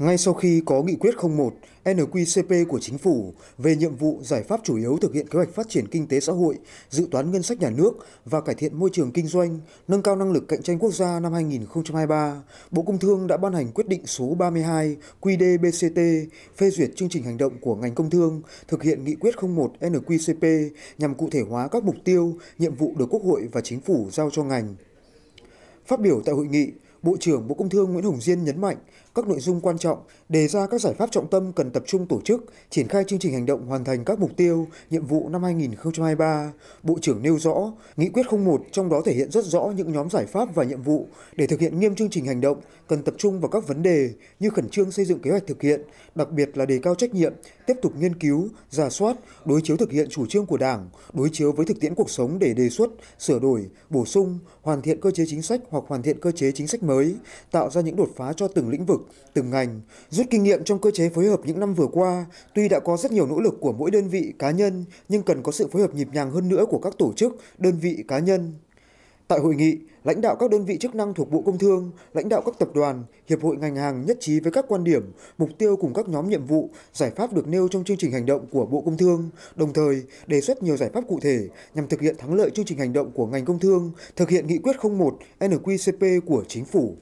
Ngay sau khi có nghị quyết 01 NQCP của chính phủ về nhiệm vụ giải pháp chủ yếu thực hiện kế hoạch phát triển kinh tế xã hội, dự toán ngân sách nhà nước và cải thiện môi trường kinh doanh, nâng cao năng lực cạnh tranh quốc gia năm 2023, Bộ Công Thương đã ban hành quyết định số 32 qđ phê duyệt chương trình hành động của ngành công thương thực hiện nghị quyết 01 NQCP nhằm cụ thể hóa các mục tiêu, nhiệm vụ được Quốc hội và chính phủ giao cho ngành. Phát biểu tại hội nghị, Bộ trưởng Bộ Công Thương Nguyễn Hồng Diên nhấn mạnh các nội dung quan trọng, đề ra các giải pháp trọng tâm cần tập trung tổ chức, triển khai chương trình hành động hoàn thành các mục tiêu, nhiệm vụ năm 2023. Bộ trưởng nêu rõ, Nghị quyết 01 trong đó thể hiện rất rõ những nhóm giải pháp và nhiệm vụ để thực hiện nghiêm chương trình hành động cần tập trung vào các vấn đề như khẩn trương xây dựng kế hoạch thực hiện, đặc biệt là đề cao trách nhiệm, tiếp tục nghiên cứu, giả soát, đối chiếu thực hiện chủ trương của Đảng, đối chiếu với thực tiễn cuộc sống để đề xuất, sửa đổi, bổ sung, hoàn thiện cơ chế chính sách hoặc hoàn thiện cơ chế chính sách mới mới, tạo ra những đột phá cho từng lĩnh vực, từng ngành. Rút kinh nghiệm trong cơ chế phối hợp những năm vừa qua, tuy đã có rất nhiều nỗ lực của mỗi đơn vị cá nhân, nhưng cần có sự phối hợp nhịp nhàng hơn nữa của các tổ chức, đơn vị cá nhân. Tại hội nghị, lãnh đạo các đơn vị chức năng thuộc Bộ Công Thương, lãnh đạo các tập đoàn, hiệp hội ngành hàng nhất trí với các quan điểm, mục tiêu cùng các nhóm nhiệm vụ, giải pháp được nêu trong chương trình hành động của Bộ Công Thương, đồng thời đề xuất nhiều giải pháp cụ thể nhằm thực hiện thắng lợi chương trình hành động của ngành công thương, thực hiện nghị quyết 01 NQCP của chính phủ.